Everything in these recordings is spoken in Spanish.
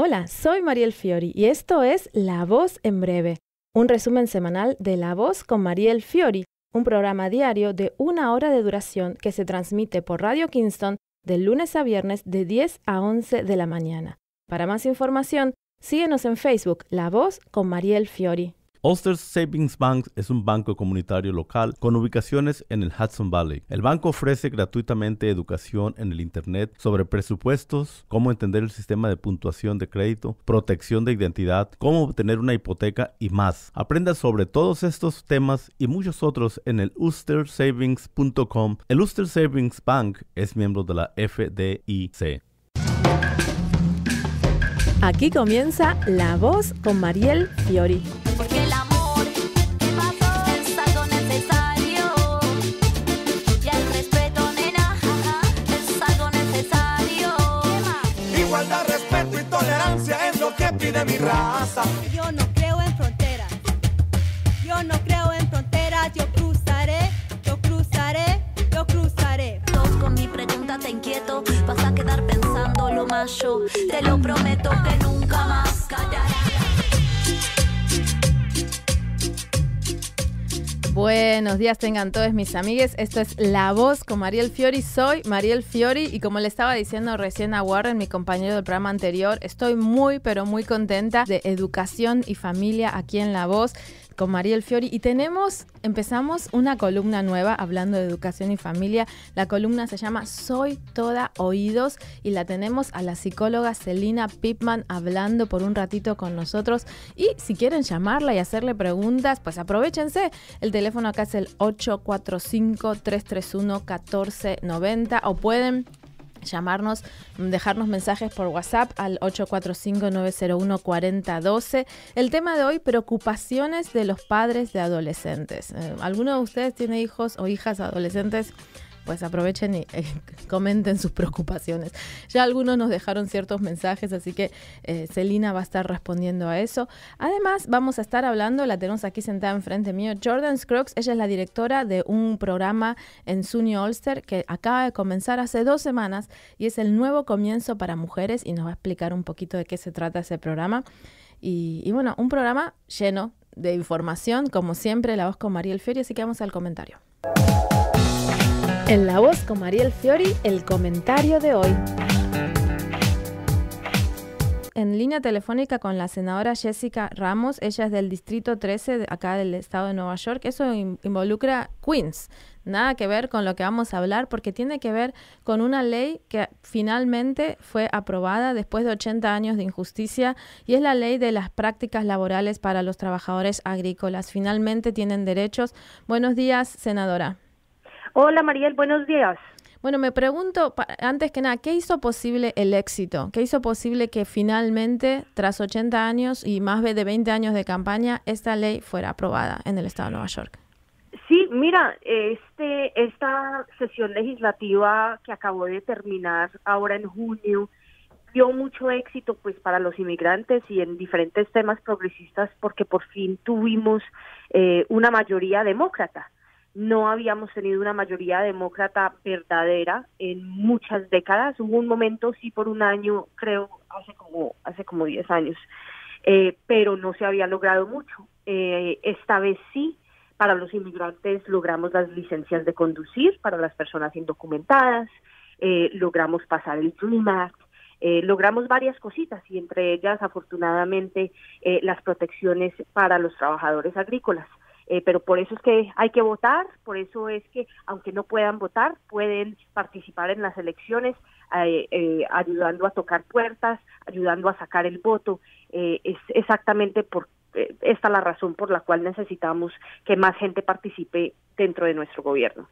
Hola, soy Mariel Fiori y esto es La Voz en Breve, un resumen semanal de La Voz con Mariel Fiori, un programa diario de una hora de duración que se transmite por Radio Kingston de lunes a viernes de 10 a 11 de la mañana. Para más información, síguenos en Facebook La Voz con Mariel Fiori. Ulster Savings Bank es un banco comunitario local con ubicaciones en el Hudson Valley. El banco ofrece gratuitamente educación en el Internet sobre presupuestos, cómo entender el sistema de puntuación de crédito, protección de identidad, cómo obtener una hipoteca y más. Aprenda sobre todos estos temas y muchos otros en el ulstersavings.com. El Ulster Savings Bank es miembro de la FDIC. Aquí comienza La Voz con Mariel Fiori es lo que pide mi raza. Yo no creo en fronteras. Yo no creo en fronteras. Yo cruzaré, yo cruzaré, yo cruzaré. Dos con mi pregunta te inquieto. Vas a quedar pensando lo yo. Te lo prometo que nunca más callaré Buenos días tengan todos mis amigues. Esto es La Voz con Mariel Fiori. Soy Mariel Fiori y como le estaba diciendo recién a Warren, mi compañero del programa anterior, estoy muy pero muy contenta de educación y familia aquí en La Voz con Mariel Fiori y tenemos, empezamos una columna nueva hablando de educación y familia. La columna se llama Soy toda oídos y la tenemos a la psicóloga Celina Pipman hablando por un ratito con nosotros y si quieren llamarla y hacerle preguntas, pues aprovechense. El teléfono acá es el 845 331 1490 o pueden llamarnos, dejarnos mensajes por WhatsApp al 845-901-4012. El tema de hoy, preocupaciones de los padres de adolescentes. Eh, ¿Alguno de ustedes tiene hijos o hijas adolescentes? pues aprovechen y eh, comenten sus preocupaciones. Ya algunos nos dejaron ciertos mensajes, así que eh, Celina va a estar respondiendo a eso. Además, vamos a estar hablando, la tenemos aquí sentada enfrente mío, Jordan Scruggs, ella es la directora de un programa en SUNY Ulster que acaba de comenzar hace dos semanas y es el nuevo comienzo para mujeres y nos va a explicar un poquito de qué se trata ese programa. Y, bueno, un programa lleno de información, como siempre, la voz con Mariel Ferri, así que vamos al comentario. En la voz con Mariel Fiori, el comentario de hoy. En línea telefónica con la senadora Jessica Ramos, ella es del Distrito 13, acá del estado de Nueva York. Eso involucra Queens, nada que ver con lo que vamos a hablar, porque tiene que ver con una ley que finalmente fue aprobada después de 80 años de injusticia y es la ley de las prácticas laborales para los trabajadores agrícolas. Finalmente tienen derechos. Buenos días, senadora. Hola Mariel, buenos días. Bueno, me pregunto, antes que nada, ¿qué hizo posible el éxito? ¿Qué hizo posible que finalmente, tras 80 años y más de 20 años de campaña, esta ley fuera aprobada en el Estado de Nueva York? Sí, mira, este, esta sesión legislativa que acabó de terminar ahora en junio dio mucho éxito pues para los inmigrantes y en diferentes temas progresistas porque por fin tuvimos eh, una mayoría demócrata no habíamos tenido una mayoría demócrata verdadera en muchas décadas. Hubo un momento, sí, por un año, creo, hace como hace como 10 años, eh, pero no se había logrado mucho. Eh, esta vez sí, para los inmigrantes logramos las licencias de conducir para las personas indocumentadas, eh, logramos pasar el Dream logramos varias cositas y entre ellas afortunadamente las protecciones para los trabajadores agrícolas. Eh, pero por eso es que hay que votar, por eso es que aunque no puedan votar, pueden participar en las elecciones, eh, eh, ayudando a tocar puertas, ayudando a sacar el voto. es exactamente por eh, esta la razón por la cual necesitamos que más gente participe dentro de nuestro gobierno.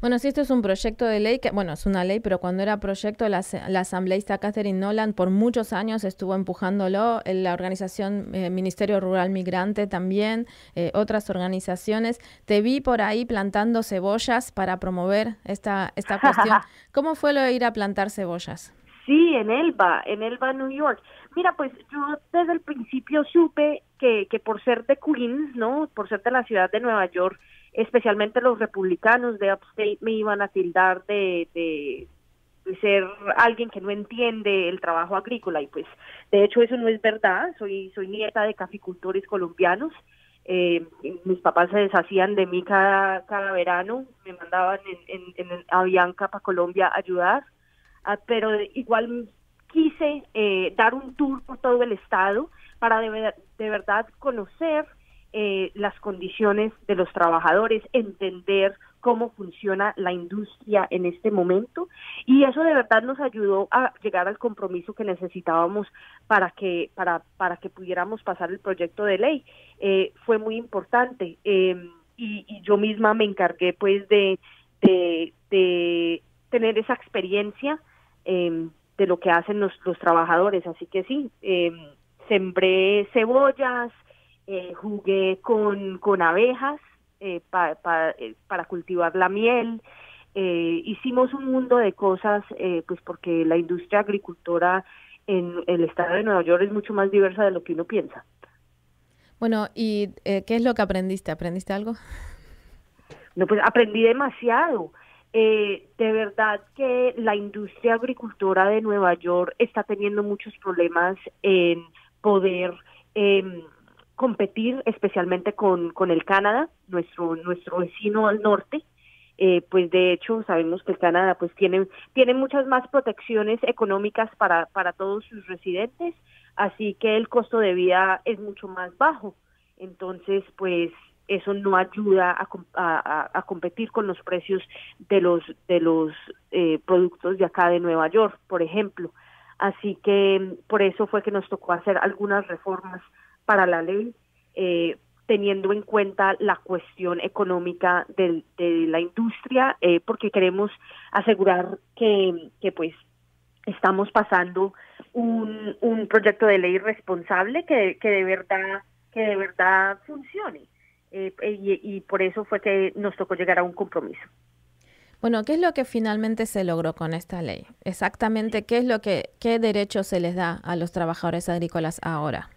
Bueno, si esto es un proyecto de ley, que, bueno, es una ley, pero cuando era proyecto, la, la asambleísta Catherine Nolan por muchos años estuvo empujándolo, eh, la organización eh, Ministerio Rural Migrante también, otras organizaciones. Te vi por ahí plantando cebollas para promover esta, esta cuestión. ¿Cómo fue lo de ir a plantar cebollas? Sí, en Elba, en Elba, New York. Mira, pues yo desde el principio supe que, por ser de Queens, ¿no? Por ser de la ciudad de Nueva York, especialmente los republicanos de Upstate me iban a tildar de, de, ser alguien que no entiende el trabajo agrícola y pues de hecho eso no es verdad, soy, soy nieta de caficultores colombianos, eh, mis papás se deshacían de mí cada, verano, me mandaban en, en, Avianca para Colombia ayudar, ah, pero igual quise eh, dar un tour por todo el estado para de, verdad conocer eh, las condiciones de los trabajadores, entender cómo funciona la industria en este momento y eso de verdad nos ayudó a llegar al compromiso que necesitábamos para que para para que pudiéramos pasar el proyecto de ley eh, fue muy importante em, y, yo misma me encargué pues de, de tener esa experiencia em, de lo que hacen los, los trabajadores. Así que sí, em, sembré cebollas, eh, jugué con, abejas eh, eh, para cultivar la miel. hicimos un mundo de cosas, pues porque la industria agricultora en el estado de Nueva York es mucho más diversa de lo que uno piensa. Bueno, ¿y qué es lo que aprendiste? ¿Aprendiste algo? No, pues aprendí demasiado. Eh, de verdad que la industria agricultora de Nueva York está teniendo muchos problemas en poder em, competir, especialmente con, el Canadá, nuestro, nuestro vecino al norte. Eh, pues de hecho sabemos que el Canadá pues tiene, tiene muchas más protecciones económicas para, para todos sus residentes, así que el costo de vida es mucho más bajo. Entonces, pues eso no ayuda a, competir con los precios de los, de los eh, productos de acá de Nueva York, por ejemplo. Así que mm, por eso fue que nos tocó hacer algunas reformas para la ley, eh, teniendo en cuenta la cuestión económica de, la industria, eh, porque queremos asegurar que, pues estamos pasando un, proyecto de ley responsable que de verdad que de verdad funcione. Eh, eh, y, por eso fue que nos tocó llegar a un compromiso. Bueno, ¿qué es lo que finalmente se logró con esta ley? Exactamente, ¿qué es lo que qué derechos se les da a los trabajadores agrícolas ahora?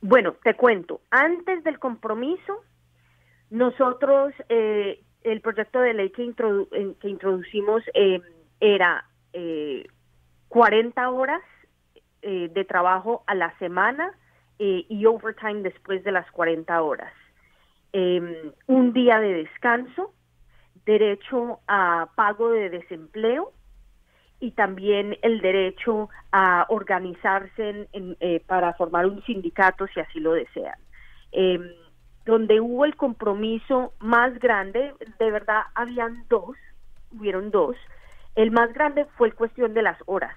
Bueno, te cuento. Antes del compromiso, nosotros eh, el proyecto de ley que, que introducimos era eh, 40 horas de trabajo a la semana y overtime después de las 40 horas eh, un día de descanso, derecho a pago de desempleo y también el derecho a organizarse eh, para formar un sindicato si así lo desean. Em, donde hubo el compromiso más grande, de verdad habían dos, hubieron dos, el más grande fue cuestión de las horas.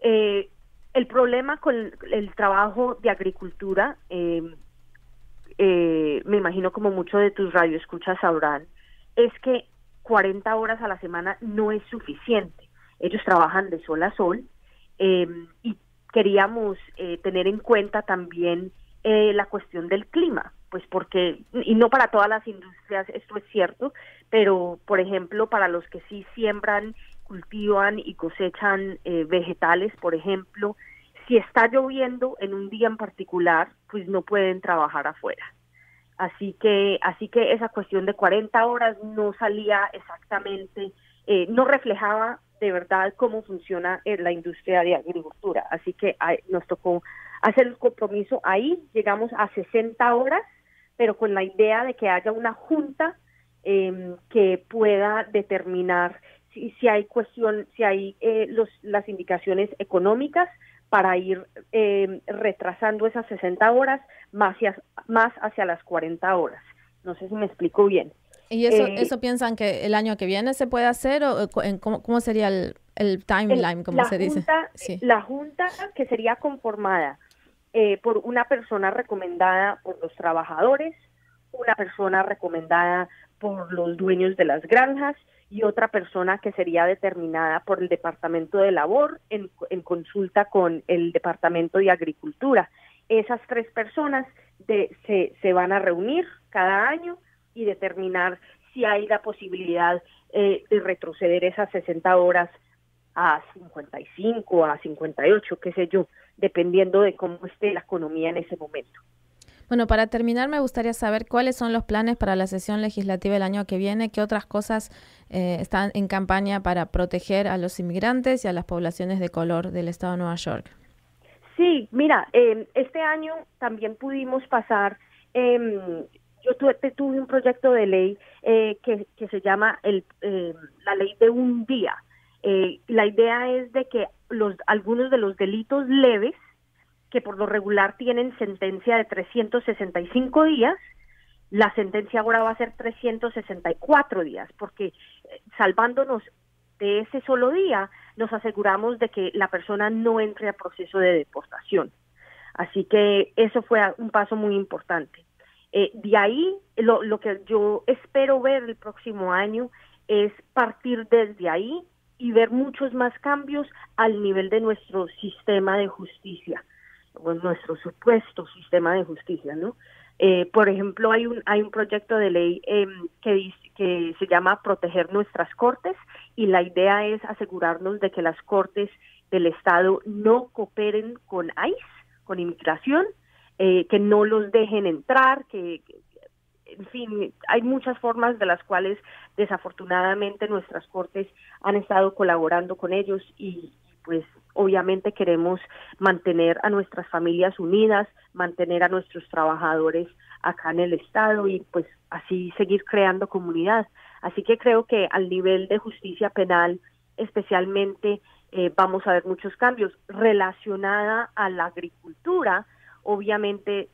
Eh, el problema con el trabajo de agricultura, em, eh, me imagino como muchos de tus radioescuchas sabrán, es que 40 horas a la semana no es suficiente. Ellos trabajan de sol a sol em, y queríamos eh, tener en cuenta también eh, la cuestión del clima, pues porque, y no para todas las industrias esto es cierto, pero por ejemplo para los que sí siembran, cultivan y cosechan vegetales, por ejemplo, si está lloviendo en un día en particular, pues no pueden trabajar afuera. Así que, así que esa cuestión de 40 horas no salía exactamente, eh, no reflejaba de verdad cómo funciona eh, la industria de agricultura. Así que nos tocó hacer un compromiso ahí, llegamos a 60 horas, pero con la idea de que haya una junta em, que pueda determinar si, si hay cuestión, si hay eh, los, las indicaciones económicas, para ir eh, retrasando esas 60 horas más hacia, más hacia las 40 horas. No sé si me explico bien. ¿Y eso, eh, eso piensan que el año que viene se puede hacer o cómo, sería el, el timeline, como se dice? Junta, La junta que sería conformada eh, por una persona recomendada por los trabajadores, una persona recomendada por los dueños de las granjas y otra persona que sería determinada por el Departamento de Labor en, consulta con el Departamento de Agricultura. Esas tres personas de, se, se, van a reunir cada año y determinar si hay la posibilidad eh, de retroceder esas 60 horas a 55, a 58, qué sé yo, dependiendo de cómo esté la economía en ese momento. Bueno, para terminar me gustaría saber cuáles son los planes para la sesión legislativa el año que viene, qué otras cosas eh, están en campaña para proteger a los inmigrantes y a las poblaciones de color del estado de Nueva York. Sí, mira, em, este año también pudimos pasar, em, yo tuve, tuve, un proyecto de ley eh, que, se llama em, la ley de un día. Eh, la idea es de que los, algunos de los delitos leves, que por lo regular tienen sentencia de 365 días, la sentencia ahora va a ser 364 días, porque eh, salvándonos de ese solo día, nos aseguramos de que la persona no entre a proceso de deportación. Así que eso fue un paso muy importante. Eh, de ahí, lo, lo que yo espero ver el próximo año es partir desde ahí y ver muchos más cambios al nivel de nuestro sistema de justicia, nuestro supuesto sistema de justicia, ¿no? Eh, por ejemplo, hay un, hay un proyecto de ley em, que, que se llama Proteger nuestras Cortes y la idea es asegurarnos de que las Cortes del Estado no cooperen con ICE, con inmigración, eh, que no los dejen entrar, que, en fin, hay muchas formas de las cuales desafortunadamente nuestras Cortes han estado colaborando con ellos y, pues obviamente queremos mantener a nuestras familias unidas, mantener a nuestros trabajadores acá en el Estado y pues así seguir creando comunidad. Así que creo que al nivel de justicia penal especialmente eh, vamos a ver muchos cambios relacionada a la agricultura, obviamente,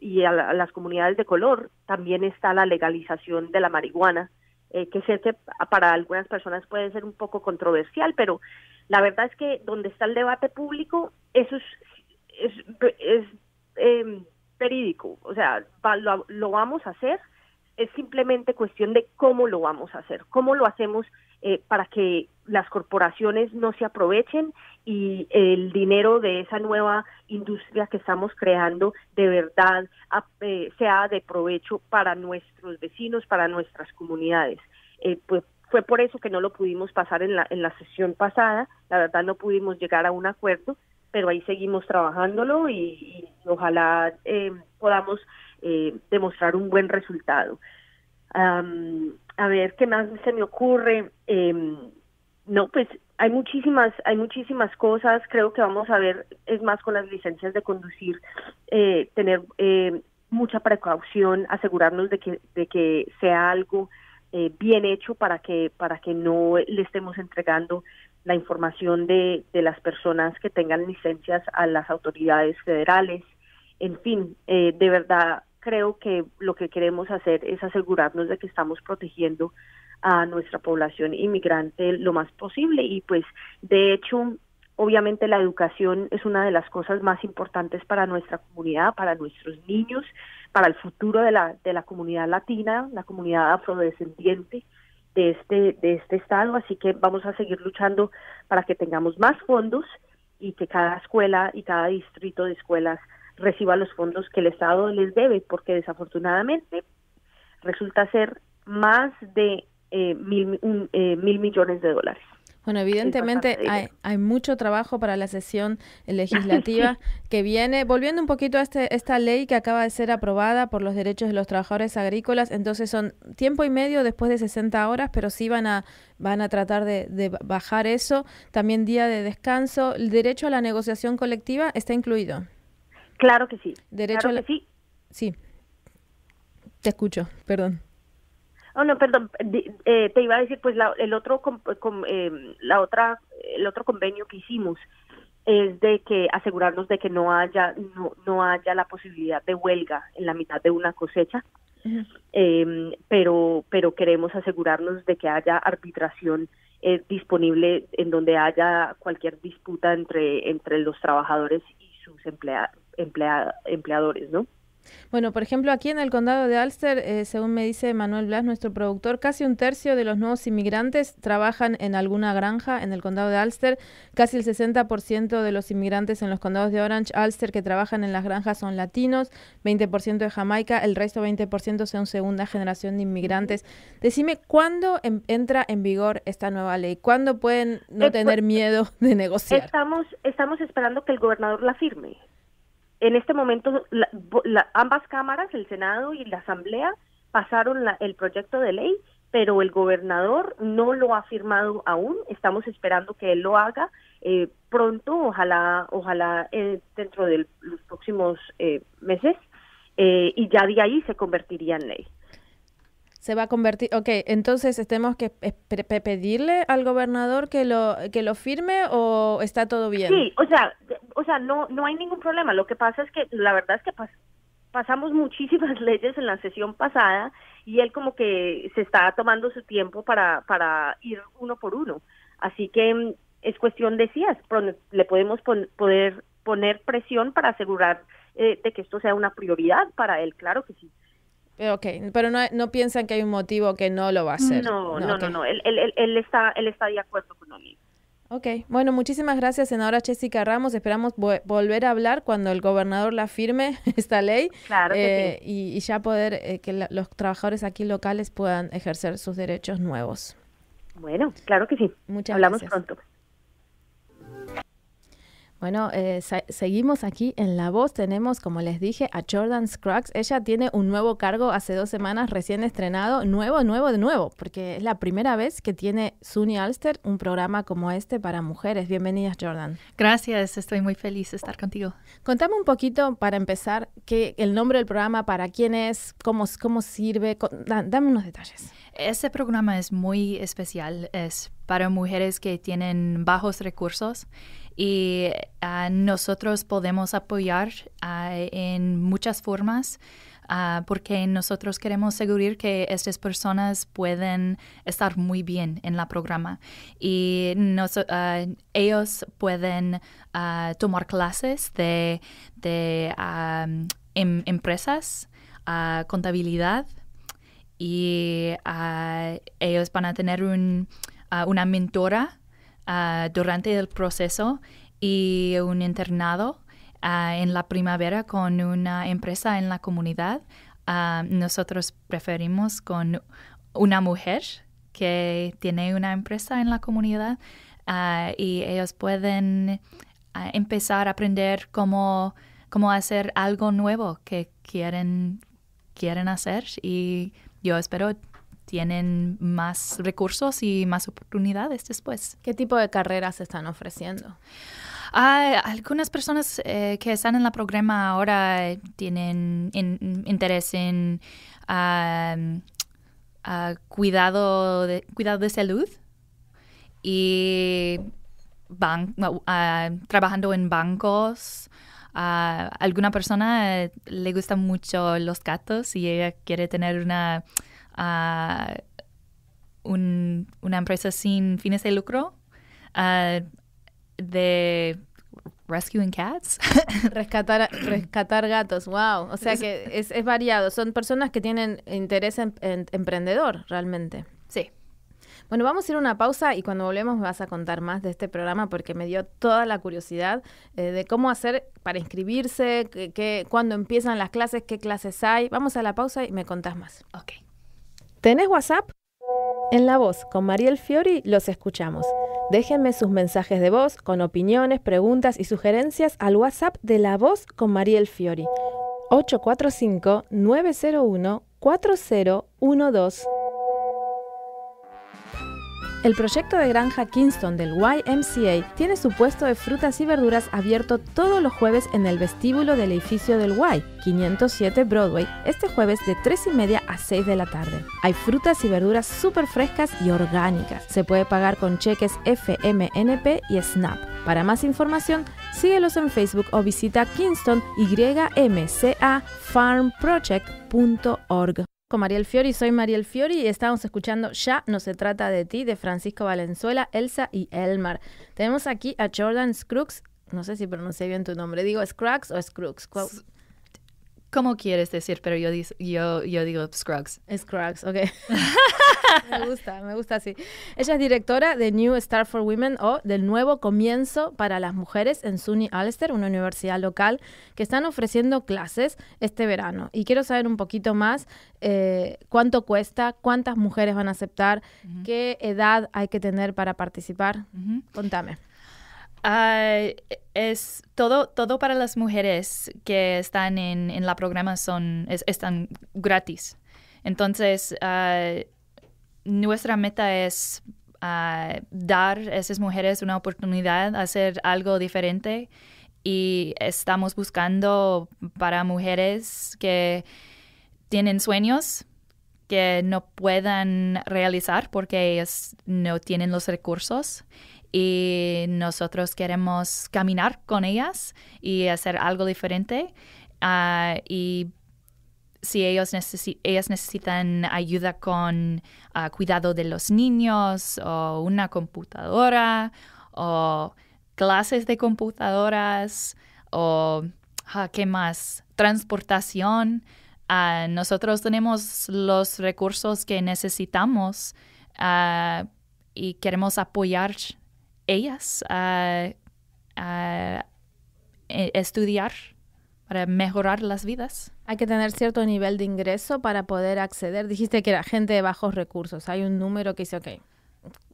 y, a, las comunidades de color. También está la legalización de la marihuana, eh, que sé que para algunas personas puede ser un poco controversial, pero la verdad es que donde está el debate público, eso es, es, perídico, em, o sea, lo, vamos a hacer, es simplemente cuestión de cómo lo vamos a hacer, cómo lo hacemos eh, para que las corporaciones no se aprovechen y el dinero de esa nueva industria que estamos creando de verdad eh, sea de provecho para nuestros vecinos, para nuestras comunidades. Eh, pues fue por eso que no lo pudimos pasar en la, en la sesión pasada, la verdad no pudimos llegar a un acuerdo, pero ahí seguimos trabajándolo y, ojalá eh, podamos eh, demostrar un buen resultado. a ver qué más se me ocurre. Eh, no, pues hay muchísimas, hay muchísimas cosas. Creo que vamos a ver, es más con las licencias de conducir, eh, tener eh, mucha precaución, asegurarnos de que, de que sea algo eh, bien hecho para que, para que no le estemos entregando la información de, de las personas que tengan licencias a las autoridades federales. En fin, eh, de verdad creo que lo que queremos hacer es asegurarnos de que estamos protegiendo a nuestra población inmigrante lo más posible y pues de hecho obviamente la educación es una de las cosas más importantes para nuestra comunidad, para nuestros niños, para el futuro de la, de la comunidad latina, la comunidad afrodescendiente de este, de este estado. Así que vamos a seguir luchando para que tengamos más fondos y que cada escuela y cada distrito de escuelas reciba los fondos que el Estado les debe, porque desafortunadamente resulta ser más de eh, mil, eh, mil millones de dólares. Bueno, evidentemente hay, mucho trabajo para la sesión legislativa que viene. Volviendo un poquito a este, esta ley que acaba de ser aprobada por los derechos de los trabajadores agrícolas, entonces son tiempo y medio después de 60 horas, pero sí van a, van a tratar de, bajar eso. También día de descanso. ¿El derecho a la negociación colectiva está incluido? Claro que sí. Derecho a la... que sí. Sí. Te escucho, perdón. Oh, no, perdón, eh, te iba a decir, pues la, el otro eh, la otra el otro convenio que hicimos es de que asegurarnos de que no haya no, no haya la posibilidad de huelga en la mitad de una cosecha. Em, pero pero queremos asegurarnos de que haya arbitración eh, disponible en donde haya cualquier disputa entre entre los trabajadores y sus empleadores, ¿no? Bueno, por ejemplo, aquí en el condado de Alster, eh, según me dice Manuel Blas, nuestro productor, casi un tercio de los nuevos inmigrantes trabajan en alguna granja en el condado de Alster. Casi el 60% de los inmigrantes en los condados de Orange, Alster que trabajan en las granjas son latinos, 20% de Jamaica, el resto 20% son segunda generación de inmigrantes. Decime, ¿cuándo em, entra en vigor esta nueva ley? ¿Cuándo pueden no tener miedo de negociar? Estamos, estamos esperando que el gobernador la firme. En este momento, ambas cámaras, el Senado y la Asamblea, pasaron el proyecto de ley, pero el gobernador no lo ha firmado aún. Estamos esperando que él lo haga eh, pronto, ojalá, ojalá eh, dentro de los próximos eh, meses, eh, y ya de ahí se convertiría en ley se va a convertir. Ok, entonces tenemos que pedirle al gobernador que lo que lo firme o está todo bien. Sí, o sea, o sea, no no hay ningún problema. Lo que pasa es que la verdad es que pasamos muchísimas leyes en la sesión pasada y él como que se está tomando su tiempo para para ir uno por uno. Así que mm, es cuestión de si le podemos poder poner presión para asegurar eh, de que esto sea una prioridad para él. Claro que sí. Eh, ok, pero no, piensan que hay un motivo que no lo va a hacer. No, no, no, no, Él, está, él está de acuerdo con lo Ok, bueno, muchísimas gracias, senadora Jessica Ramos. Esperamos volver a hablar cuando el gobernador la firme esta ley eh, y, ya poder eh, que los trabajadores aquí locales puedan ejercer sus derechos nuevos. Bueno, claro que sí. Muchas Hablamos pronto. Bueno, eh, seguimos aquí en La Voz. Tenemos, como les dije, a Jordan Scruggs. Ella tiene un nuevo cargo hace dos semanas recién estrenado. Nuevo, nuevo, de nuevo. Porque es la primera vez que tiene SUNY Alster un programa como este para mujeres. Bienvenidas, Jordan. Gracias, estoy muy feliz de estar contigo. Contame un poquito, para empezar, que el nombre del programa, para quién es, cómo, sirve. dame unos detalles. Este programa es muy especial. Es para mujeres que tienen bajos recursos y ah, nosotros podemos apoyar ah, en muchas formas. Ah, porque nosotros queremos asegurar que estas personas pueden estar muy bien en la programa y ellos pueden tomar clases de, de em, empresas, contabilidad y ellos van a tener un, una mentora Ah, durante el proceso y un internado ah, en la primavera con una empresa en la comunidad. Ah, nosotros preferimos con una mujer que tiene una empresa en la comunidad y ellos pueden empezar a aprender cómo, cómo hacer algo nuevo que quieren, quieren hacer y yo espero tienen más recursos y más oportunidades después. ¿Qué tipo de carreras están ofreciendo? algunas personas eh, que están en el programa ahora tienen interés en cuidado, de, cuidado de salud y van trabajando en bancos a alguna persona eh, le gustan mucho los gatos y ella quiere tener una, ah, una empresa sin fines de lucro ah, de rescuing cats. rescatar, rescatar gatos, wow. O sea que es, variado. Son personas que tienen interés en, emprendedor realmente. Bueno, vamos a ir a una pausa y cuando volvemos vas a contar más de este programa porque me dio toda la curiosidad eh, de cómo hacer para inscribirse, cuándo empiezan las clases, qué clases hay. Vamos a la pausa y me contás más. ¿Tenés WhatsApp? En La Voz, con Mariel Fiori, los escuchamos. Déjenme sus mensajes de voz con opiniones, preguntas y sugerencias al WhatsApp de La Voz con Mariel Fiori. 845-901-4012. El proyecto de granja Kingston del YMCA tiene su puesto de frutas y verduras abierto todos los jueves en el vestíbulo del edificio del Y, 507 Broadway, este jueves de 3 y media a 6 de la tarde. Hay frutas y verduras súper frescas y orgánicas. Se puede pagar con cheques FMNP y SNAP. Para más información, síguelos en Facebook o visita KingstonYMCAFarmProject.org con Mariel Fiori, soy Mariel Fiori y estamos escuchando Ya no se trata de ti de Francisco Valenzuela, Elsa y Elmar. Tenemos aquí a Jordan Scrugs. no sé si pronuncié bien tu nombre, digo Scrugs o Scruggs. ¿Cómo quieres decir? Pero yo, yo digo Scruggs. Scrugs, ok. me gusta, me gusta así. Ella es directora de New Star for Women o del Nuevo Comienzo para las Mujeres en SUNY Alster, una universidad local, que están ofreciendo clases este verano. Y quiero saber un poquito más eh, cuánto cuesta, cuántas mujeres van a aceptar, qué edad hay que tener para participar. Contame. es todo, todo para las mujeres que están en, en la programa son, están gratis. Entonces, nuestra meta es ah, dar a esas mujeres una oportunidad, hacer algo diferente y estamos buscando para mujeres que tienen sueños que no puedan realizar porque ellas no tienen los recursos y nosotros queremos caminar con ellas y hacer algo diferente ah, y si ellos ellas necesitan ayuda con ah, cuidado de los niños o una computadora o clases de computadoras o ah, qué más, transportación. Ah, nosotros tenemos los recursos que necesitamos y queremos apoyar ellas a e-, estudiar para mejorar las vidas. Hay que tener cierto nivel de ingreso para poder acceder. Dijiste que era gente de bajos recursos. Hay un número que dice, ok,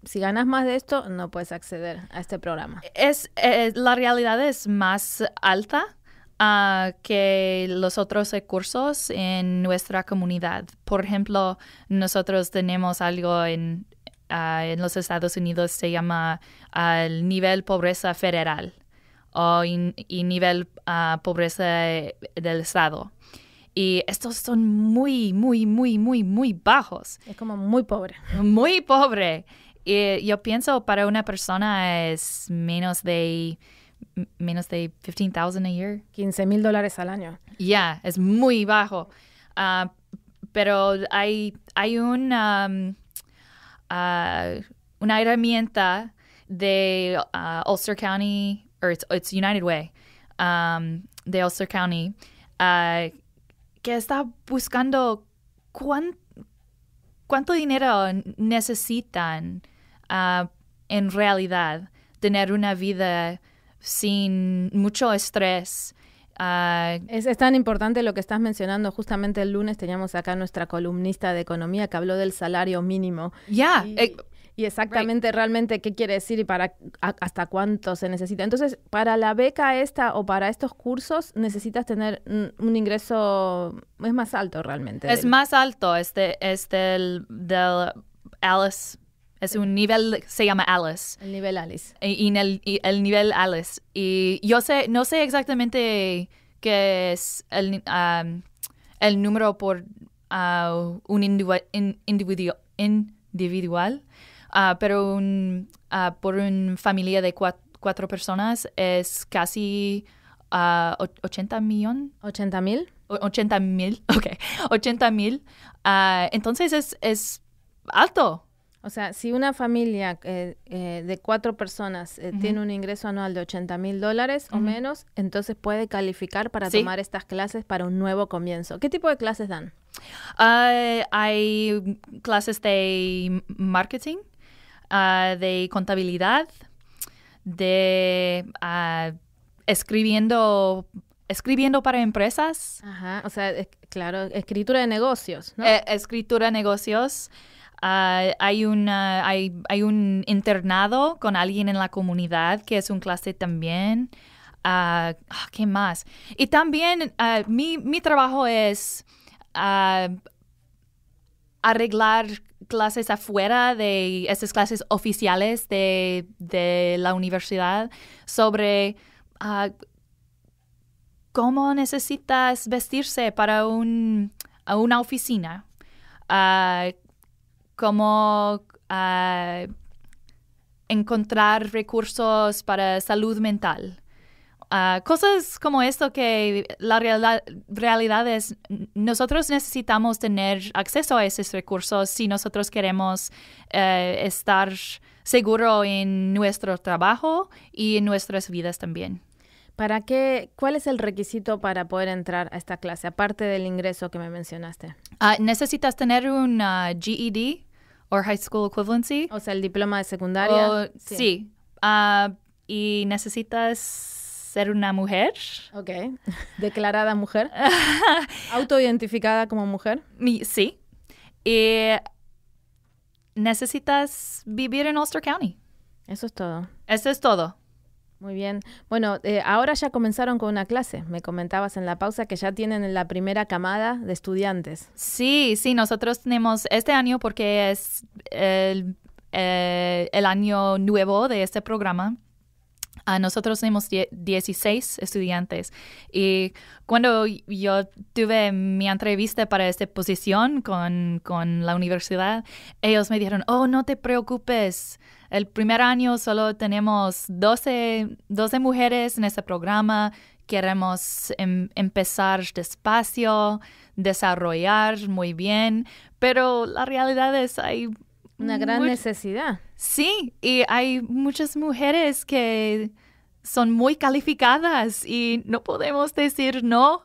si ganas más de esto, no puedes acceder a este programa. Es, eh, la realidad es más alta ah, que los otros recursos en nuestra comunidad. Por ejemplo, nosotros tenemos algo en, ah, los Estados Unidos, se llama ah, el nivel pobreza federal o y nivel pobreza eh, del Estado. Y estos son muy, muy, muy, muy, muy bajos. Es como muy pobre. Muy pobre. Y yo pienso para una persona es menos de menos de 15,000 a year. 15 mil dólares al año. Ya, es muy bajo. Ah, pero hay, hay una, um, ah, una herramienta de ah, Ulster County, o it's, it's, United Way, um, de Ulster County, que está buscando cuánto dinero necesitan ah, en realidad tener una vida sin mucho estrés. Ah. es, tan importante lo que estás mencionando. Justamente el lunes teníamos acá nuestra columnista de economía que habló del salario mínimo. Ya, eh, y exactamente realmente qué quiere decir y para hasta cuánto se necesita. Entonces, para la beca esta o para estos cursos necesitas tener un ingreso es más alto realmente. Es más alto, este es este, del, Alice es un nivel, se llama Alice. El nivel Alice. Y, el, nivel Alice. Y yo sé, no sé exactamente qué es el, um, número por uh, un individu individual. Ah, pero un, ah, por una familia de cuatro, personas es casi 80 millones. 80 mil. 80 mil, ok. 80 mil. Ah, entonces es, es, alto. O sea, si una familia eh, eh, de cuatro personas eh, tiene un ingreso anual de 80 mil dólares o menos, entonces puede calificar para tomar estas clases para un nuevo comienzo. ¿Qué tipo de clases dan? hay clases de marketing, Ah, de contabilidad, de ah, escribiendo escribiendo para empresas. o sea, claro, escritura de negocios, ¿no? Eh, escritura de negocios. Ah, hay, una, hay, hay, un internado con alguien en la comunidad que es un clase también. ¿Qué más? Y también mi, mi, trabajo es arreglar clases afuera de esas clases oficiales de, la universidad sobre ah, cómo necesitas vestirse para un, a una oficina, ah, cómo ah, encontrar recursos para salud mental. Ah, cosas como esto que la realidad, realidad, es, nosotros necesitamos tener acceso a esos recursos si nosotros queremos eh, estar seguro en nuestro trabajo y en nuestras vidas también. ¿Para qué, ¿Cuál es el requisito para poder entrar a esta clase, aparte del ingreso que me mencionaste? Ah, necesitas tener un ah, GED o High School Equivalency. O sea, el diploma de secundaria. sí. y necesitas ser una mujer. Ok. Declarada mujer. Autoidentificada como mujer. Sí. Y eh, necesitas vivir en Ulster County. Eso es todo. Eso es todo. Muy bien. Bueno, eh, ahora ya comenzaron con una clase. Me comentabas en la pausa que ya tienen la primera camada de estudiantes. Sí, sí, nosotros tenemos este año porque es el eh, año nuevo de este programa. A ah, nosotros tenemos 16 estudiantes y cuando yo tuve mi entrevista para esta posición con, la universidad, ellos me dijeron, oh, no te preocupes, el primer año solo tenemos 12, 12 mujeres en este programa, queremos em, empezar despacio, desarrollar muy bien, pero la realidad es hay una gran necesidad. Sí, y hay muchas mujeres que son muy calificadas y no podemos decir no.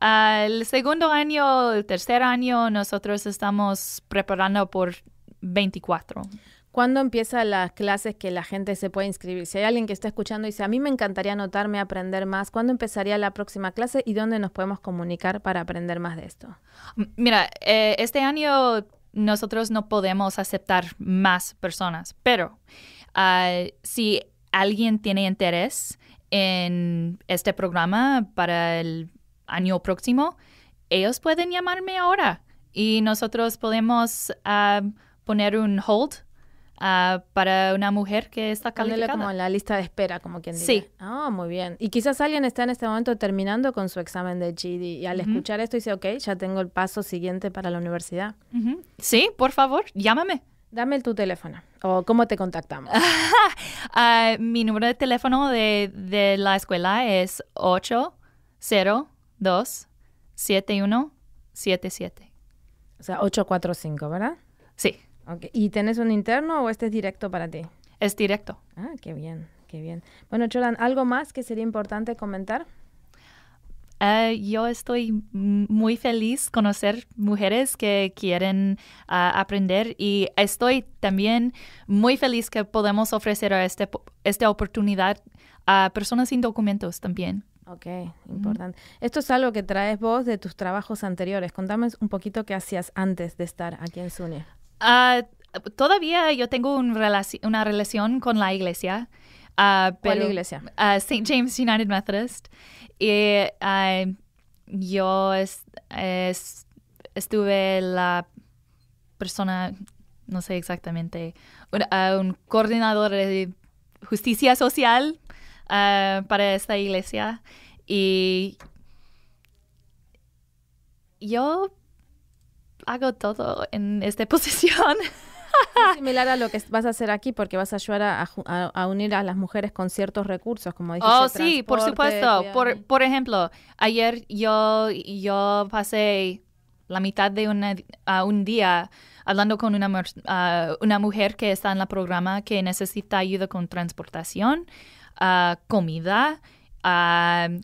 al segundo año, el tercer año, nosotros estamos preparando por 24. ¿Cuándo empiezan las clases que la gente se puede inscribir? Si hay alguien que está escuchando y dice, a mí me encantaría anotarme, aprender más, ¿cuándo empezaría la próxima clase y dónde nos podemos comunicar para aprender más de esto? Mira, eh, este año nosotros no podemos aceptar más personas, pero ah, si alguien tiene interés en este programa para el año próximo, ellos pueden llamarme ahora y nosotros podemos ah, poner un hold para una mujer que está calificada. como en la lista de espera, como quien dice. Sí. Ah, muy bien. Y quizás alguien está en este momento terminando con su examen de GED y al escuchar esto dice, ok, ya tengo el paso siguiente para la universidad. Sí, por favor, llámame. Dame tu teléfono o cómo te contactamos. Ah, mi número de teléfono de, de la escuela es 802 7177. O sea, 845, ¿verdad? Sí. ¿Y tienes un interno o este es directo para ti? Es directo. Ah, qué bien, qué bien. Bueno, Cholan, ¿algo más que sería importante comentar? Eh, yo estoy muy feliz conocer mujeres que quieren ah, aprender y estoy también muy feliz que podemos ofrecer a este, esta oportunidad a personas sin documentos también. Ok, importante. Esto es algo que traes vos de tus trabajos anteriores. Contame un poquito qué hacías antes de estar aquí en SUNY. Ah, todavía yo tengo una relación con la iglesia. Ah, ¿Cuál iglesia? Ah, St. James United Methodist. Y yo estuve la persona, no sé exactamente, un, un coordinador de justicia social para esta iglesia. Y yo hago todo en esta posición. Es similar a lo que vas a hacer aquí, porque vas a ayudar a, unir a las mujeres con ciertos recursos, como dijiste. Oh, sí, por supuesto. Por, por, ejemplo, ayer yo, yo pasé la mitad de un día hablando con una, una mujer que está en el programa que necesita ayuda con transportación, a comida,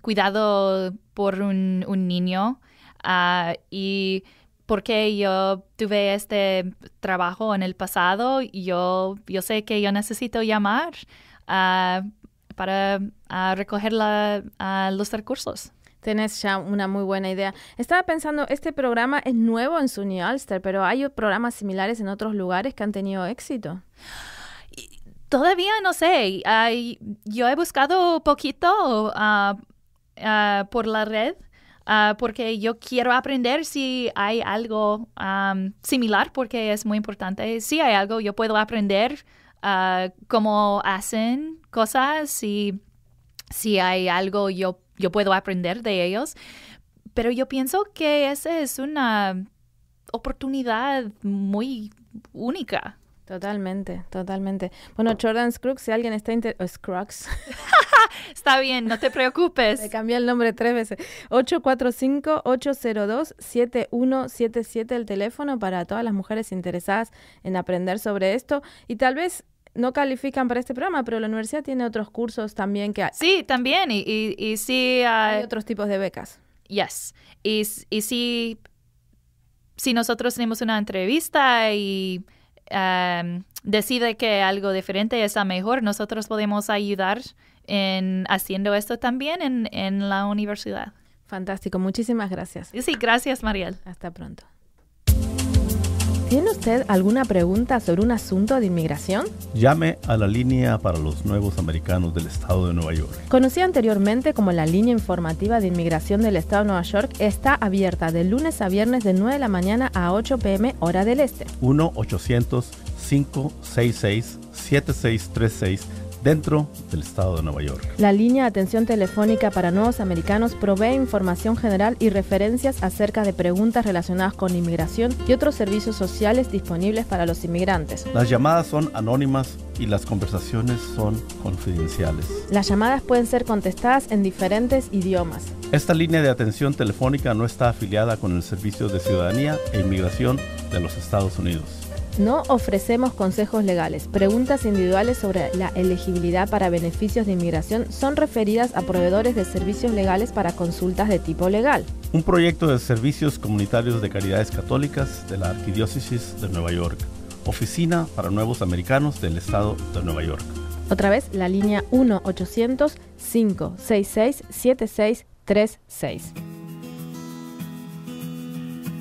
cuidado por un, un niño y porque yo tuve este trabajo en el pasado, y yo sé que yo necesito llamar ah, para ah, recoger ah, los recursos. Tienes ya una muy buena idea. Estaba pensando, este programa es nuevo en SUNY Ulster, pero hay programas similares en otros lugares que han tenido éxito. Todavía no sé. yo he buscado poquito por la red Ah, porque yo quiero aprender si hay algo similar, porque es muy importante. Si hay algo, yo puedo aprender ah, cómo hacen cosas y si hay algo, yo, yo puedo aprender de ellos. Pero yo pienso que esa es una oportunidad muy única Totalmente, totalmente. Bueno, Jordan Scruggs, si alguien está interesado... Oh, está bien, no te preocupes. Me cambié el nombre tres veces. 845-802-7177 el teléfono para todas las mujeres interesadas en aprender sobre esto. Y tal vez no califican para este programa, pero la universidad tiene otros cursos también que hay. Sí, también. Y, y, sí... hay otros tipos de becas. Yes. Y, y sí... Si nosotros tenemos una entrevista y Em, decide que algo diferente está mejor, nosotros podemos ayudar en haciendo esto también en, en la universidad. Fantástico, muchísimas gracias. Sí, gracias Mariel. Hasta pronto. ¿Tiene usted alguna pregunta sobre un asunto de inmigración? Llame a la línea para los nuevos americanos del estado de Nueva York. Conocida anteriormente como la línea informativa de inmigración del estado de Nueva York, está abierta de lunes a viernes de 9 de la mañana a 8 pm hora del este. 1-800-566-7636 dentro del estado de Nueva York. La línea de atención telefónica para nuevos americanos provee información general y referencias acerca de preguntas relacionadas con inmigración y otros servicios sociales disponibles para los inmigrantes. Las llamadas son anónimas y las conversaciones son confidenciales. Las llamadas pueden ser contestadas en diferentes idiomas. Esta línea de atención telefónica no está afiliada con el Servicio de Ciudadanía e Inmigración de los Estados Unidos. No ofrecemos consejos legales. Preguntas individuales sobre la elegibilidad para beneficios de inmigración son referidas a proveedores de servicios legales para consultas de tipo legal. Un proyecto de servicios comunitarios de caridades católicas de la Arquidiócesis de Nueva York. Oficina para Nuevos Americanos del Estado de Nueva York. Otra vez, la línea 1-800-566-7636.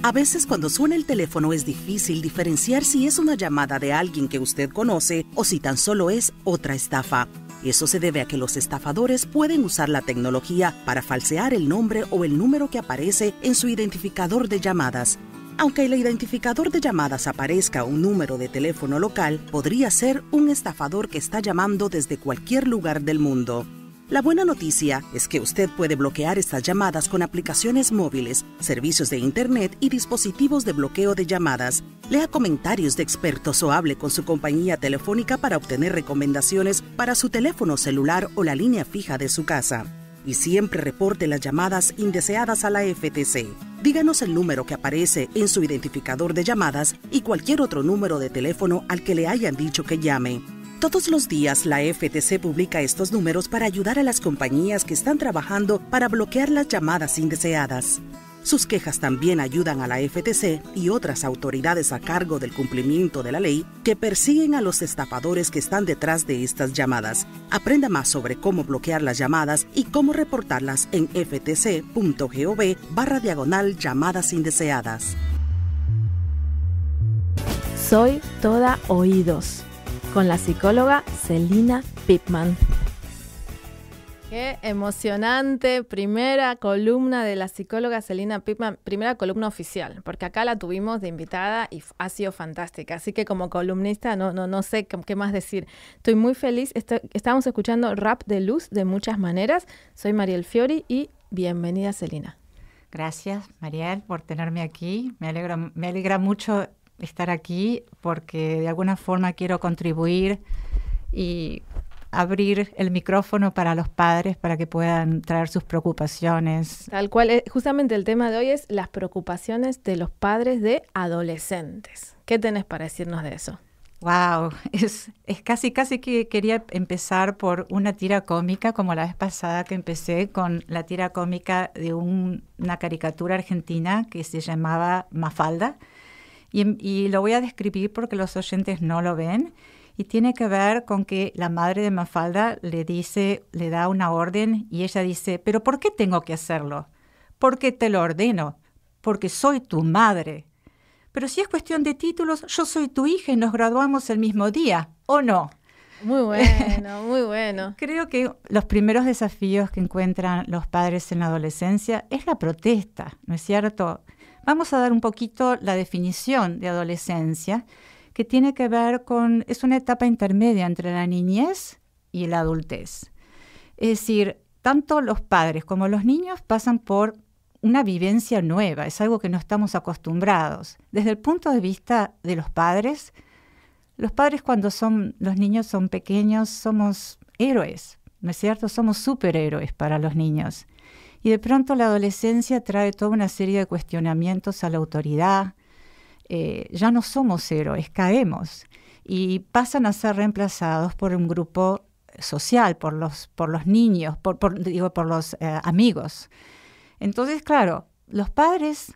A veces cuando suena el teléfono es difícil diferenciar si es una llamada de alguien que usted conoce o si tan solo es otra estafa. Eso se debe a que los estafadores pueden usar la tecnología para falsear el nombre o el número que aparece en su identificador de llamadas. Aunque el identificador de llamadas aparezca un número de teléfono local, podría ser un estafador que está llamando desde cualquier lugar del mundo. La buena noticia es que usted puede bloquear estas llamadas con aplicaciones móviles, servicios de Internet y dispositivos de bloqueo de llamadas. Lea comentarios de expertos o hable con su compañía telefónica para obtener recomendaciones para su teléfono celular o la línea fija de su casa. Y siempre reporte las llamadas indeseadas a la FTC. Díganos el número que aparece en su identificador de llamadas y cualquier otro número de teléfono al que le hayan dicho que llame. Todos los días la FTC publica estos números para ayudar a las compañías que están trabajando para bloquear las llamadas indeseadas. Sus quejas también ayudan a la FTC y otras autoridades a cargo del cumplimiento de la ley que persiguen a los estafadores que están detrás de estas llamadas. Aprenda más sobre cómo bloquear las llamadas y cómo reportarlas en ftc.gov barra diagonal llamadas indeseadas. Soy toda oídos con la psicóloga Celina Pipman. Qué emocionante, primera columna de la psicóloga Celina Pipman, primera columna oficial, porque acá la tuvimos de invitada y ha sido fantástica. Así que como columnista no, no, no sé qué, más decir. Estoy muy feliz, estamos escuchando rap de luz de muchas maneras. Soy Mariel Fiori y bienvenida Celina. Gracias, Mariel, por tenerme aquí. Me alegra, me alegra mucho estar aquí porque de alguna forma quiero contribuir y abrir el micrófono para los padres para que puedan traer sus preocupaciones. Tal cual, eh, justamente el tema de hoy es las preocupaciones de los padres de adolescentes. ¿Qué tenés para decirnos de eso? Wow, es, es casi, casi que quería empezar por una tira cómica, como la vez pasada que empecé con la tira cómica de una caricatura argentina que se llamaba Mafalda Em, y, lo voy a describir porque los oyentes no lo ven y tiene que ver con que la madre de Mafalda le dice, le da una orden y ella dice, pero ¿por qué tengo que hacerlo? Porque te lo ordeno, porque soy tu madre. Pero si es cuestión de títulos, yo soy tu hija y nos graduamos el mismo día, ¿o no? Muy bueno, muy bueno. Creo que los primeros desafíos que encuentran los padres en la adolescencia es la protesta, ¿no es cierto? vamos a dar un poquito la definición de adolescencia, que tiene que ver con, es una etapa intermedia entre la niñez y la adultez. Es decir, tanto los padres como los niños pasan por una vivencia nueva, es algo que no estamos acostumbrados. Desde el punto de vista de los padres, los padres cuando son los niños son pequeños somos héroes, ¿no es cierto? Somos superhéroes para los niños. Y de pronto la adolescencia trae toda una serie de cuestionamientos a la autoridad. Eh, ya no somos héroes, caemos y pasan a ser reemplazados por un grupo social, por los, por los niños, por, digo, por los eh, amigos. Entonces, claro, los padres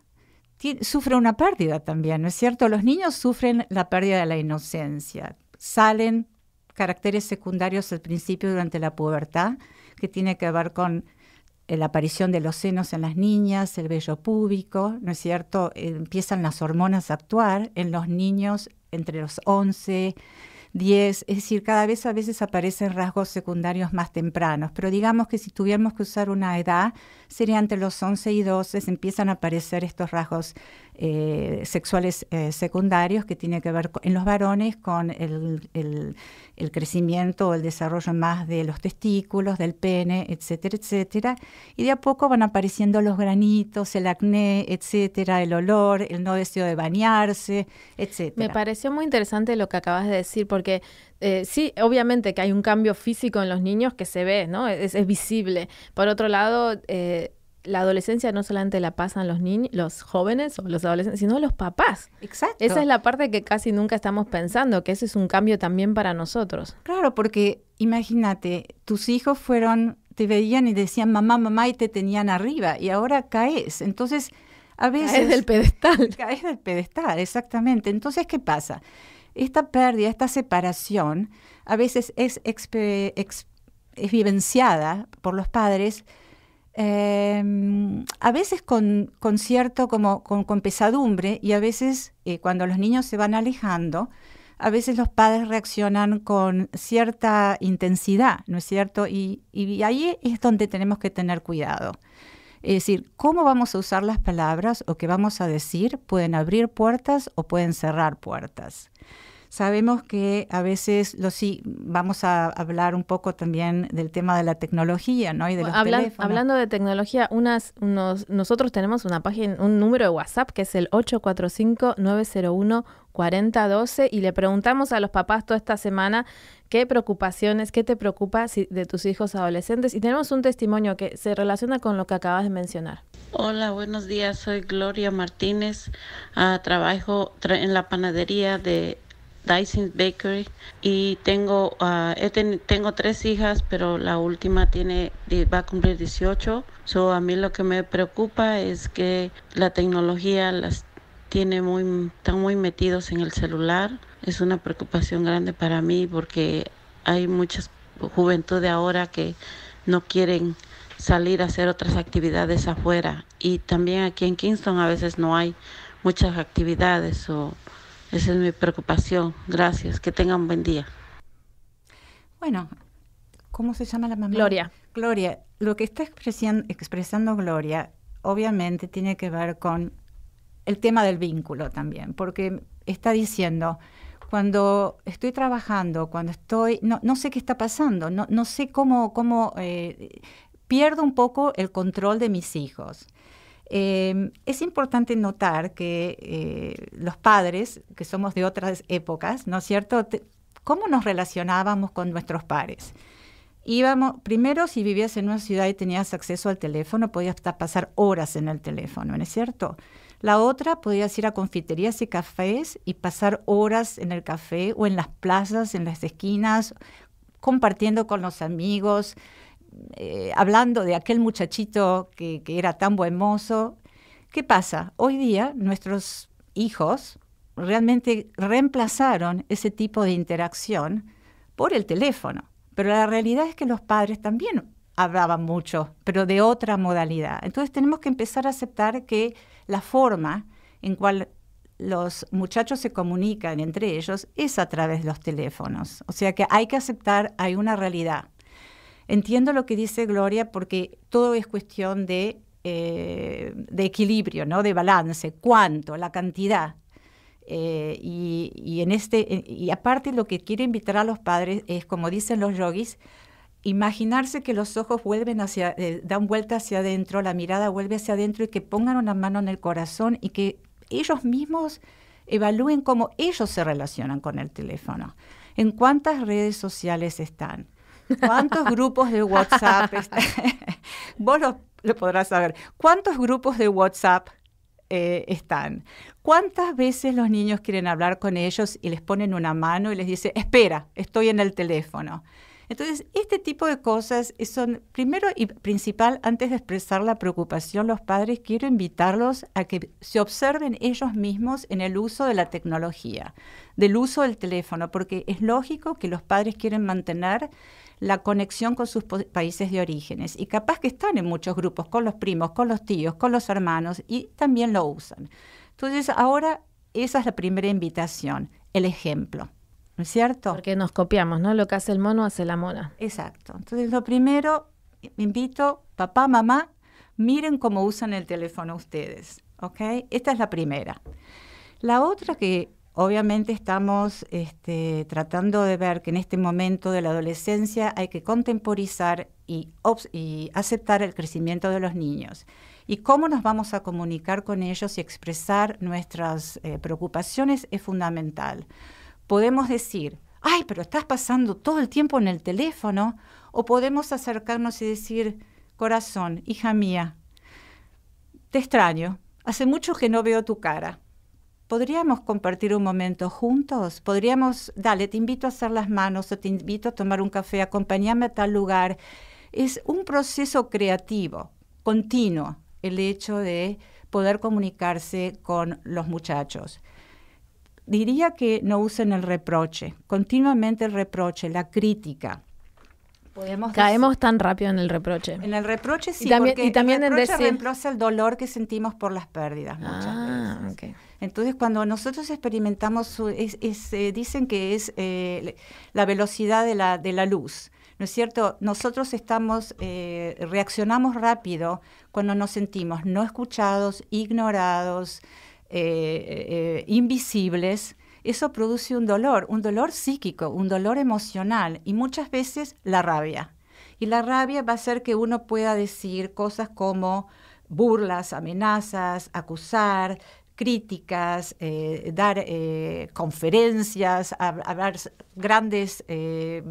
sufren una pérdida también, ¿no es cierto? Los niños sufren la pérdida de la inocencia, salen caracteres secundarios al principio durante la pubertad, que tiene que ver con eh, la aparición de los senos en las niñas, el vello púbico, ¿no es cierto? Empiezan las hormonas a actuar en los niños entre los 11, 10, es decir, cada vez a veces aparecen rasgos secundarios más tempranos, pero digamos que si tuviéramos que usar una edad, sería entre los 11 y 12, empiezan a aparecer estos rasgos eh, sexuales eh, secundarios que tiene que ver en los varones con el, el crecimiento o el desarrollo más de los testículos, del pene, etcétera, etcétera. Y de a poco van apareciendo los granitos, el acné, etcétera, el olor, el no deseo de bañarse, etcétera. Me pareció muy interesante lo que acabas de decir porque eh, sí, obviamente que hay un cambio físico en los niños que se ve, ¿no? Es, visible. Por otro lado, eh, la adolescencia no solamente la pasan los niños, los jóvenes o los adolescentes, sino los papás. Exacto. Esa es la parte que casi nunca estamos pensando, que ese es un cambio también para nosotros. Claro, porque imagínate, tus hijos fueron, te veían y decían mamá, mamá y te tenían arriba y ahora caes. Entonces, a veces... Caes del pedestal. Caes del pedestal, exactamente. Entonces, ¿qué pasa? Esta pérdida, esta separación, a veces es, vivenciada por los padres em, a veces con, cierto, como con, pesadumbre, y a veces eh, cuando los niños se van alejando, a veces los padres reaccionan con cierta intensidad, ¿no es cierto? Y, y ahí es donde tenemos que tener cuidado. Es decir, cómo vamos a usar las palabras o qué vamos a decir pueden abrir puertas o pueden cerrar puertas. Sabemos que a veces lo sí vamos a hablar un poco también del tema de la tecnología, ¿no? Y de los teléfonos. Hablando de tecnología, unas, unos, nosotros tenemos una página, un número de WhatsApp que es el 845 901 4012 y le preguntamos a los papás toda esta semana qué preocupaciones, qué te preocupa de tus hijos adolescentes y tenemos un testimonio que se relaciona con lo que acabas de mencionar. Hola, buenos días, soy Gloria Martínez, ah, trabajo en la panadería de Dyson Bakery y tengo, ah, tengo tres hijas, pero la última tiene, va a cumplir 18. So, a mí lo que me preocupa es que la tecnología las tiene muy, están muy metidos en el celular. Es una preocupación grande para mí porque hay mucha juventud de ahora que no quieren salir a hacer otras actividades afuera. Y también aquí en Kingston a veces no hay muchas actividades. o esa es mi preocupación. Gracias. Que tengan un buen día. Bueno, ¿cómo se llama la mamá? Gloria. Gloria, lo que está expresando Gloria obviamente tiene que ver con el tema del vínculo también, porque está diciendo, cuando estoy trabajando, cuando estoy, no, no sé qué está pasando, no, no sé cómo, cómo eh, pierdo un poco el control de mis hijos. Em, es importante notar que eh, los padres, que somos de otras épocas, ¿no es cierto? ¿Cómo nos relacionábamos con nuestros pares? primero, si vivías en una ciudad y tenías acceso al teléfono, podías pasar horas en el teléfono, ¿no es cierto? La otra, podías ir a confiterías y cafés y pasar horas en el café o en las plazas, en las esquinas, compartiendo con los amigos, eh, hablando de aquel muchachito que, que era tan buen mozo, ¿qué pasa? Hoy día nuestros hijos realmente reemplazaron ese tipo de interacción por el teléfono. Pero la realidad es que los padres también hablaban mucho, pero de otra modalidad. Entonces tenemos que empezar a aceptar que la forma en cual los muchachos se comunican entre ellos es a través de los teléfonos. O sea que hay que aceptar, hay una realidad. Entiendo lo que dice Gloria porque todo es cuestión de, eh, equilibrio, ¿no? de balance, cuánto, la cantidad. Eh, y, en este, y aparte lo que quiere invitar a los padres es, como dicen los yogis, imaginarse que los ojos vuelven hacia, eh, dan vuelta hacia adentro, la mirada vuelve hacia adentro y que pongan una mano en el corazón y que ellos mismos evalúen cómo ellos se relacionan con el teléfono, en cuántas redes sociales están, ¿Cuántos grupos de WhatsApp? están? Vos lo, podrás saber. ¿Cuántos grupos de WhatsApp eh, están? ¿Cuántas veces los niños quieren hablar con ellos y les ponen una mano y les dice, espera, estoy en el teléfono? Entonces, este tipo de cosas son, primero y principal, antes de expresar la preocupación, los padres quiero invitarlos a que se observen ellos mismos en el uso de la tecnología, del uso del teléfono, porque es lógico que los padres quieren mantener la conexión con sus países de orígenes. Y capaz que están en muchos grupos, con los primos, con los tíos, con los hermanos, y también lo usan. Entonces, ahora esa es la primera invitación, el ejemplo. ¿No es cierto? Porque nos copiamos, ¿no? Lo que hace el mono hace la mona. Exacto. Entonces, lo primero, invito, papá, mamá, miren cómo usan el teléfono ustedes, ¿ok? Esta es la primera. La otra que Obviamente estamos este, tratando de ver que en este momento de la adolescencia hay que contemporizar y, aceptar el crecimiento de los niños. Y cómo nos vamos a comunicar con ellos y expresar nuestras eh, preocupaciones es fundamental. Podemos decir, ay, pero estás pasando todo el tiempo en el teléfono, o podemos acercarnos y decir, corazón, hija mía, te extraño, hace mucho que no veo tu cara ¿podríamos compartir un momento juntos? ¿Podríamos, dale, te invito a hacer las manos o te invito a tomar un café, acompáñame a tal lugar? Es un proceso creativo, continuo, el hecho de poder comunicarse con los muchachos. Diría que no usen el reproche, continuamente el reproche, la crítica. Podemos Caemos tan rápido en el reproche. En el reproche sí, y también, porque y también el reemplaza el dolor que sentimos por las pérdidas muchas ah, Okay. Entonces, cuando nosotros experimentamos, es, eh, dicen que es eh, la velocidad de la, luz. ¿no es cierto? Nosotros estamos, eh, reaccionamos rápido cuando nos sentimos no escuchados, ignorados, invisibles. Eso produce un dolor, un dolor psíquico, un dolor emocional y muchas veces la rabia. Y la rabia va a hacer que uno pueda decir cosas como burlas, amenazas, acusar, críticas, eh, dar eh, conferencias, hablar grandes eh,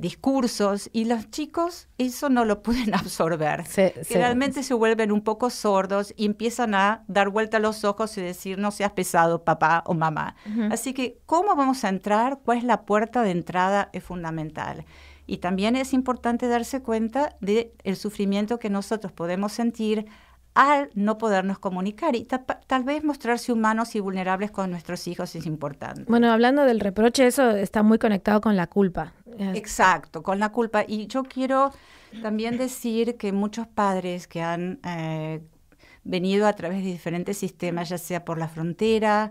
discursos y los chicos eso no lo pueden absorber. realmente Generalmente se, vuelven un poco sordos y empiezan a dar vuelta los ojos y decir no seas pesado papá o mamá. Así que cómo vamos a entrar, cuál es la puerta de entrada es fundamental. Y también es importante darse cuenta del el sufrimiento que nosotros podemos sentir al no podernos comunicar y tal vez mostrarse humanos y vulnerables con nuestros hijos es importante. Bueno, hablando del reproche, eso está muy conectado con la culpa. Exacto, con la culpa. Y yo quiero también decir que muchos padres que han eh, venido a través de diferentes sistemas, ya sea por la frontera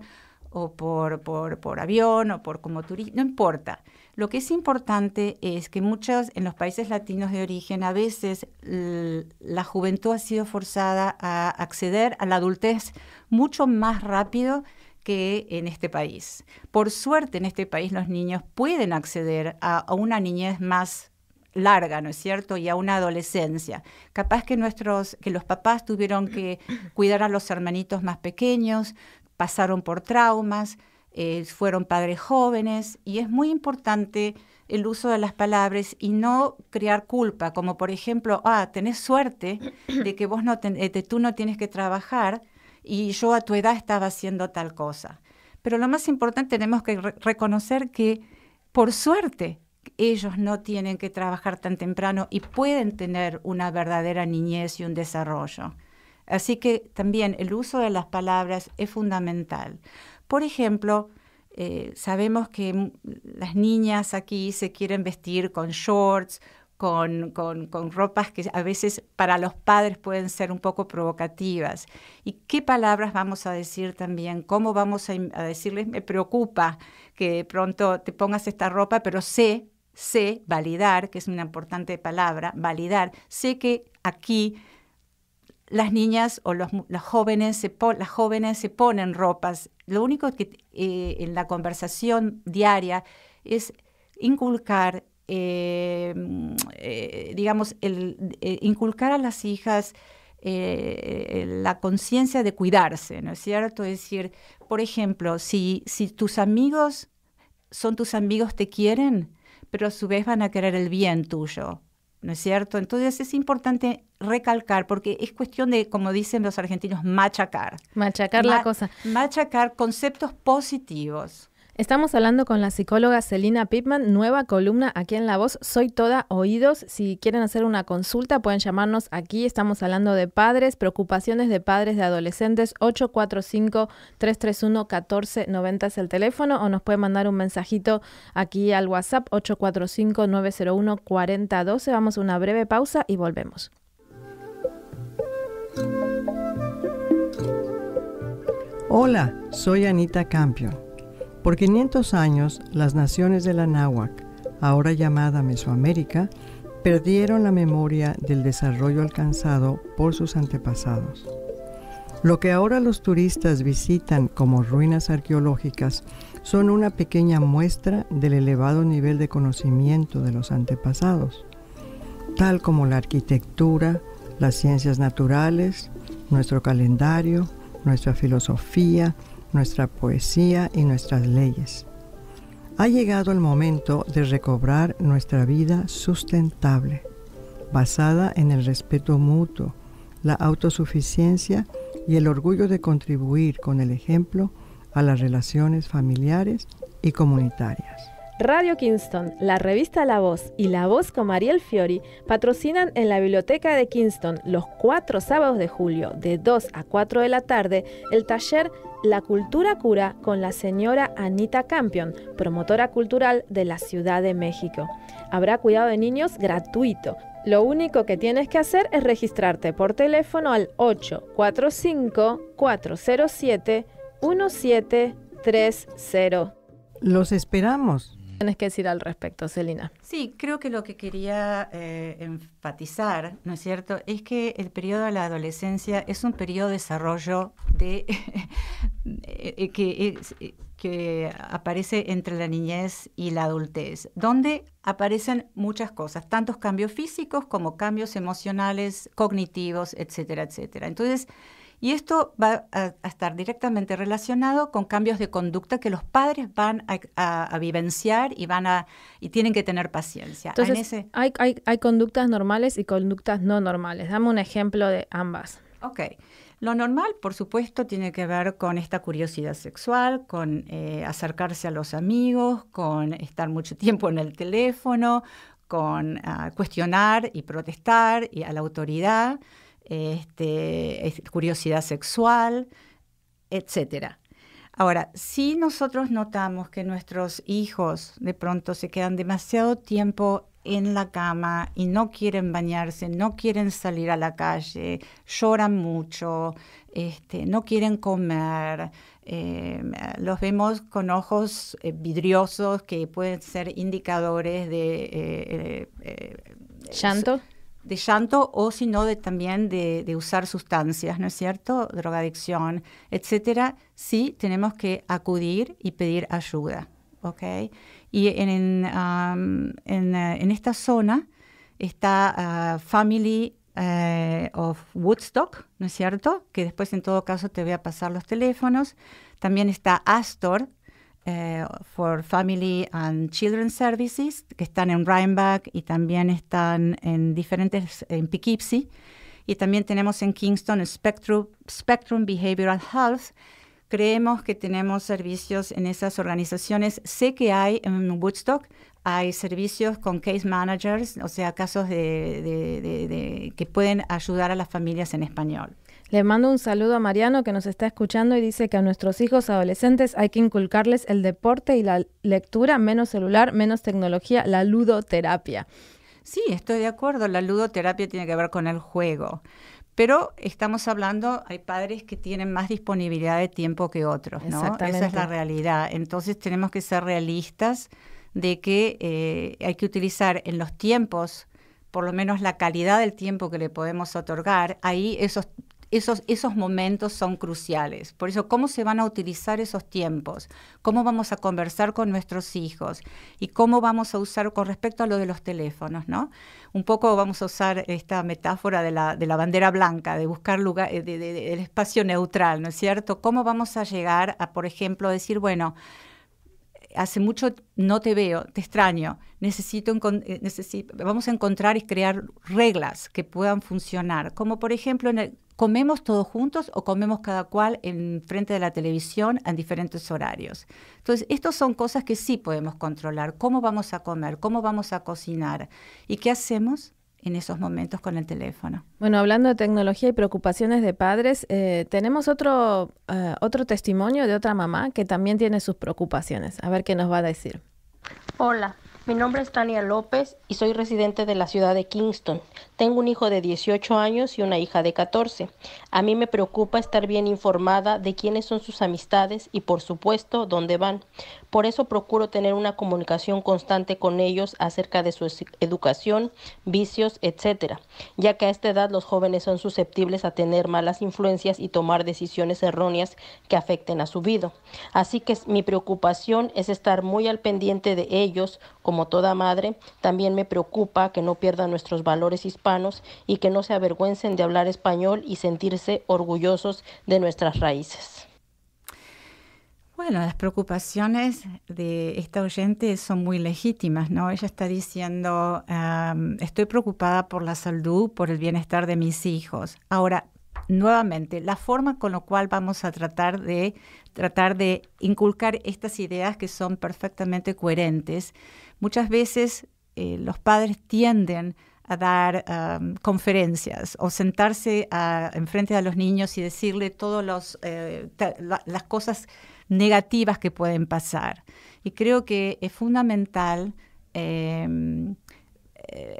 o por, por, por avión o por como turista, no importa lo que es importante es que muchos en los países latinos de origen a veces la juventud ha sido forzada a acceder a la adultez mucho más rápido que en este país. Por suerte en este país los niños pueden acceder a, una niñez más larga, ¿no es cierto? Y a una adolescencia. Capaz que nuestros, que los papás tuvieron que cuidar a los hermanitos más pequeños, pasaron por traumas, eh, fueron padres jóvenes y es muy importante el uso de las palabras y no crear culpa, como por ejemplo, ah, tenés suerte de que vos no eh, tú no tienes que trabajar y yo a tu edad estaba haciendo tal cosa. Pero lo más importante tenemos que reconocer que por suerte ellos no tienen que trabajar tan temprano y pueden tener una verdadera niñez y un desarrollo. Así que también el uso de las palabras es fundamental. Por ejemplo, eh, sabemos que las niñas aquí se quieren vestir con shorts, con, ropas que a veces para los padres pueden ser un poco provocativas. ¿Y qué palabras vamos a decir también? ¿Cómo vamos a, decirles, me preocupa que de pronto te pongas esta ropa, pero sé, sé, validar, que es una importante palabra, validar, sé que aquí las niñas o los, las, jóvenes se las jóvenes se ponen ropas. Lo único que eh, en la conversación diaria es inculcar, eh, eh, digamos, inculcar a las hijas la conciencia de cuidarse, ¿no es cierto? Es decir, por ejemplo, si, si tus amigos son tus amigos, te quieren, pero a su vez van a querer el bien tuyo. ¿no es cierto? Entonces es importante recalcar, porque es cuestión de, como dicen los argentinos, machacar. Machacar la cosa. Machacar conceptos positivos Estamos hablando con la psicóloga Celina Pitman, nueva columna aquí en La Voz. Soy toda oídos. Si quieren hacer una consulta, pueden llamarnos aquí. Estamos hablando de padres, preocupaciones de padres de adolescentes. 845-331-1490 es el teléfono o nos pueden mandar un mensajito aquí al WhatsApp 845-901-4012. Vamos a una breve pausa y volvemos. Hola, soy Anita Campion por 500 años, las naciones de la Náhuac, ahora llamada Mesoamérica, perdieron la memoria del desarrollo alcanzado por sus antepasados. Lo que ahora los turistas visitan como ruinas arqueológicas son una pequeña muestra del elevado nivel de conocimiento de los antepasados, tal como la arquitectura, las ciencias naturales, nuestro calendario, nuestra filosofía, nuestra poesía y nuestras leyes. Ha llegado el momento de recobrar nuestra vida sustentable, basada en el respeto mutuo, la autosuficiencia y el orgullo de contribuir con el ejemplo a las relaciones familiares y comunitarias. Radio Kingston, la revista La Voz y La Voz con Mariel Fiori patrocinan en la Biblioteca de Kingston los cuatro sábados de julio, de 2 a 4 de la tarde, el taller La Cultura Cura con la señora Anita Campion, promotora cultural de la Ciudad de México. Habrá cuidado de niños gratuito. Lo único que tienes que hacer es registrarte por teléfono al 845-407-1730. Los esperamos tienes que decir al respecto, Celina? Sí, creo que lo que quería eh, enfatizar, ¿no es cierto?, es que el periodo de la adolescencia es un periodo de desarrollo de, eh, que, eh, que aparece entre la niñez y la adultez, donde aparecen muchas cosas, tantos cambios físicos como cambios emocionales, cognitivos, etcétera, etcétera. Entonces, y esto va a, estar directamente relacionado con cambios de conducta que los padres van a, vivenciar y van a y tienen que tener paciencia. Entonces, hay, conductas normales y conductas no normales. Dame un ejemplo de ambas. Ok. Lo normal, por supuesto, tiene que ver con esta curiosidad sexual, con eh, acercarse a los amigos, con estar mucho tiempo en el teléfono, con ah, cuestionar y protestar y a la autoridad este, curiosidad sexual, etcétera Ahora, si nosotros notamos que nuestros hijos de pronto se quedan demasiado tiempo en la cama y no quieren bañarse, no quieren salir a la calle, lloran mucho, este, no quieren comer, eh, los vemos con ojos eh, vidriosos que pueden ser indicadores de... Eh, ¿Llanto? de llanto o sino de, también de, usar sustancias, ¿no es cierto? Drogadicción, etcétera, sí tenemos que acudir y pedir ayuda, ¿ok? Y en, en, eh, esta zona está ah, Family eh, of Woodstock, ¿no es cierto? Que después en todo caso te voy a pasar los teléfonos. También está Astor, eh, for Family and Children Services, que están en Rhinebeck y también están en diferentes, en Poughkeepsie. Y también tenemos en Kingston Spectrum, Spectrum Behavioral Health. Creemos que tenemos servicios en esas organizaciones. Sé que hay en Woodstock, hay servicios con case managers, o sea, casos de que pueden ayudar a las familias en español. Le mando un saludo a Mariano que nos está escuchando y dice que a nuestros hijos adolescentes hay que inculcarles el deporte y la lectura, menos celular, menos tecnología, la ludoterapia. Sí, estoy de acuerdo, la ludoterapia tiene que ver con el juego. Pero estamos hablando, hay padres que tienen más disponibilidad de tiempo que otros, ¿no? Esa es la realidad. Entonces tenemos que ser realistas de que eh, hay que utilizar en los tiempos, por lo menos la calidad del tiempo que le podemos otorgar, ahí esos esos, momentos son cruciales. Por eso, ¿cómo se van a utilizar esos tiempos? ¿Cómo vamos a conversar con nuestros hijos? ¿Y cómo vamos a usar con respecto a lo de los teléfonos? ¿no? Un poco vamos a usar esta metáfora de la, bandera blanca, de buscar lugar, de, del espacio neutral, ¿no es cierto? ¿Cómo vamos a llegar a, por ejemplo, decir, bueno, hace mucho no te veo, te extraño, necesito, eh, vamos a encontrar y crear reglas que puedan funcionar, como por ejemplo comemos todos juntos o comemos cada cual en frente de la televisión en diferentes horarios. Entonces, estas son cosas que sí podemos controlar, cómo vamos a comer, cómo vamos a cocinar y qué hacemos en esos momentos con el teléfono. Bueno, hablando de tecnología y preocupaciones de padres, eh, tenemos otro, eh, otro testimonio de otra mamá que también tiene sus preocupaciones. A ver qué nos va a decir. Hola, mi nombre es Tania López y soy residente de la ciudad de Kingston. Tengo un hijo de 18 años y una hija de 14. A mí me preocupa estar bien informada de quiénes son sus amistades y por supuesto dónde van. Por eso procuro tener una comunicación constante con ellos acerca de su educación, vicios, etcétera. Ya que a esta edad los jóvenes son susceptibles a tener malas influencias y tomar decisiones erróneas que afecten a su vida. Así que mi preocupación es estar muy al pendiente de ellos, como toda madre. También me preocupa que no pierdan nuestros valores hispanos y que no se avergüencen de hablar español y sentirse orgullosos de nuestras raíces. Bueno, las preocupaciones de esta oyente son muy legítimas, ¿no? Ella está diciendo, estoy preocupada por la salud, por el bienestar de mis hijos. Ahora, nuevamente, la forma con la cual vamos a tratar de, tratar de inculcar estas ideas que son perfectamente coherentes, muchas veces eh, los padres tienden a a dar um, conferencias o sentarse a, enfrente a los niños y decirle todas eh, las cosas negativas que pueden pasar. Y creo que es fundamental em, eh,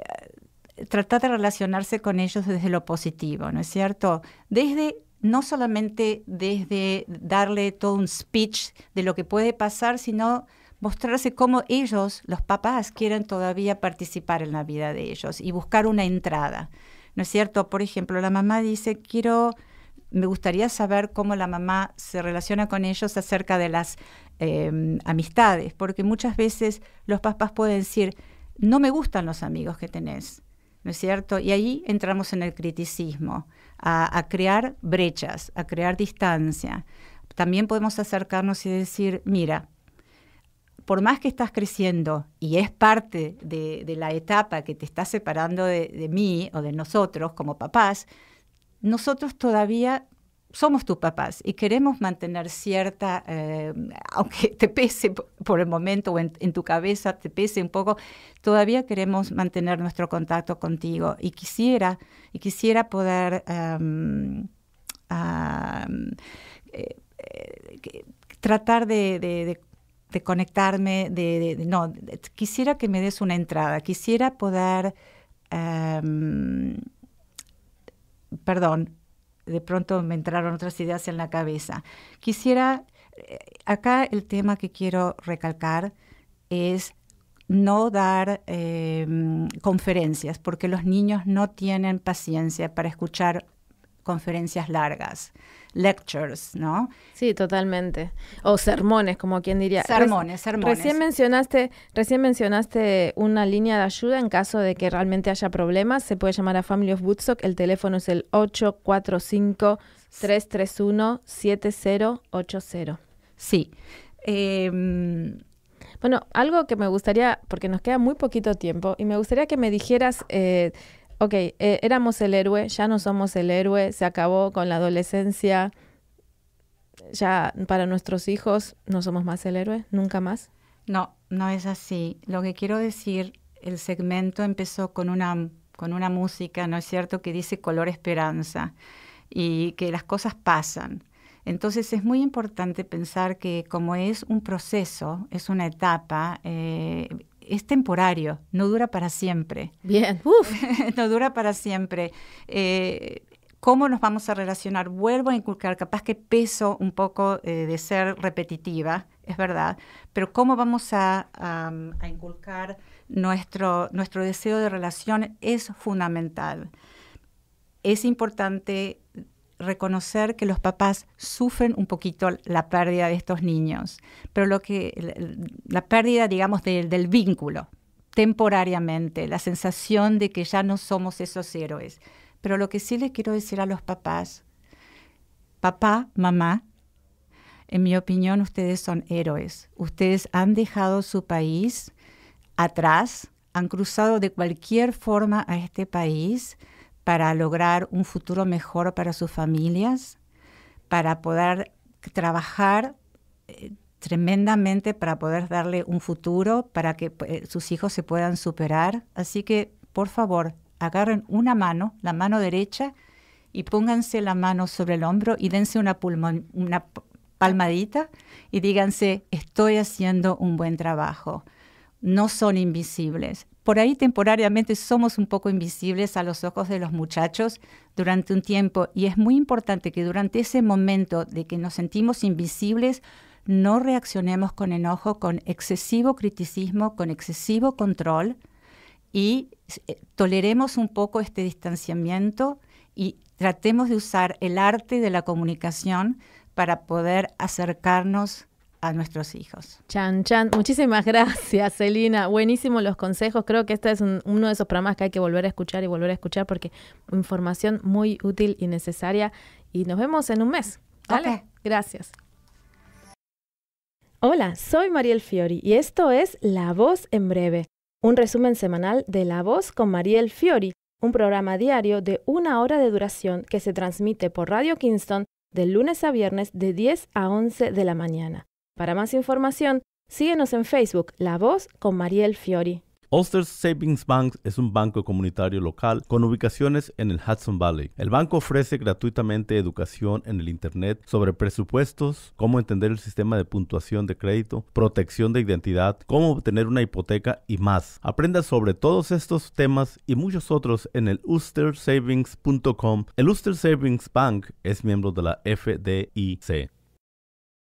tratar de relacionarse con ellos desde lo positivo, ¿no es cierto? Desde no solamente desde darle todo un speech de lo que puede pasar, sino mostrarse cómo ellos, los papás, quieren todavía participar en la vida de ellos y buscar una entrada. ¿No es cierto? Por ejemplo, la mamá dice, quiero, me gustaría saber cómo la mamá se relaciona con ellos acerca de las em, amistades, porque muchas veces los papás pueden decir, no me gustan los amigos que tenés. ¿No es cierto? Y ahí entramos en el criticismo, a crear brechas, a crear distancia. También podemos acercarnos y decir, mira, por más que estás creciendo y es parte de, la etapa que te está separando de, mí o de nosotros como papás, nosotros todavía somos tus papás y queremos mantener cierta, eh, aunque te pese por el momento o en, tu cabeza, te pese un poco, todavía queremos mantener nuestro contacto contigo y quisiera, y quisiera poder... Em, eh, eh, tratar de de conectarme, de, no, quisiera que me des una entrada, quisiera poder, em, perdón, de pronto me entraron otras ideas en la cabeza. Quisiera, eh, acá el tema que quiero recalcar es no dar em, conferencias, porque los niños no tienen paciencia para escuchar conferencias largas lectures, ¿no? Sí, totalmente. O sermones, como quien diría. Sermones, sermones. Recién mencionaste, recién mencionaste una línea de ayuda en caso de que realmente haya problemas. Se puede llamar a Family of Woodstock. El teléfono es el 845-331-7080. Sí. Em, bueno, algo que me gustaría, porque nos queda muy poquito tiempo, y me gustaría que me dijeras... Eh, ok, eh, éramos el héroe, ya no somos el héroe, se acabó con la adolescencia, ya para nuestros hijos no somos más el héroe, nunca más. No, no es así. Lo que quiero decir, el segmento empezó con una, con una música, ¿no es cierto?, que dice color esperanza y que las cosas pasan. Entonces es muy importante pensar que como es un proceso, es una etapa, eh, es temporario, no dura para siempre. Bien, Uf. no dura para siempre. Eh, ¿Cómo nos vamos a relacionar? Vuelvo a inculcar, capaz que peso un poco eh, de ser repetitiva, es verdad, pero ¿cómo vamos a, inculcar nuestro, nuestro deseo de relación? Es fundamental. Es importante reconocer que los papás sufren un poquito la pérdida de estos niños, pero lo que la pérdida, digamos, del vínculo temporariamente, la sensación de que ya no somos esos héroes. Pero lo que sí les quiero decir a los papás, papá, mamá, en mi opinión ustedes son héroes. Ustedes han dejado su país atrás, han cruzado de cualquier forma a este país para lograr un futuro mejor para sus familias, para poder trabajar eh, tremendamente para poder darle un futuro, para que eh, sus hijos se puedan superar. Así que, por favor, agarren una mano, la mano derecha, y pónganse la mano sobre el hombro y dense una, una palmadita y díganse, estoy haciendo un buen trabajo. No son invisibles, por ahí temporariamente somos un poco invisibles a los ojos de los muchachos durante un tiempo y es muy importante que durante ese momento de que nos sentimos invisibles no reaccionemos con enojo, con excesivo criticismo, con excesivo control y eh, toleremos un poco este distanciamiento y tratemos de usar el arte de la comunicación para poder acercarnos a nuestros hijos. Chan, chan, muchísimas gracias, Celina. Buenísimos los consejos. Creo que este es uno de esos programas que hay que volver a escuchar y volver a escuchar porque información muy útil y necesaria. Y nos vemos en un mes. Dale. Gracias. Hola, soy Mariel Fiori y esto es La Voz en Breve, un resumen semanal de La Voz con Mariel Fiori, un programa diario de una hora de duración que se transmite por Radio Kingston de lunes a viernes de 10 a 11 de la mañana. Para más información, síguenos en Facebook La Voz con Mariel Fiori. Ulster Savings Bank es un banco comunitario local con ubicaciones en el Hudson Valley. El banco ofrece gratuitamente educación en el Internet sobre presupuestos, cómo entender el sistema de puntuación de crédito, protección de identidad, cómo obtener una hipoteca y más. Aprenda sobre todos estos temas y muchos otros en el ulstersavings.com. El Ulster Savings Bank es miembro de la FDIC.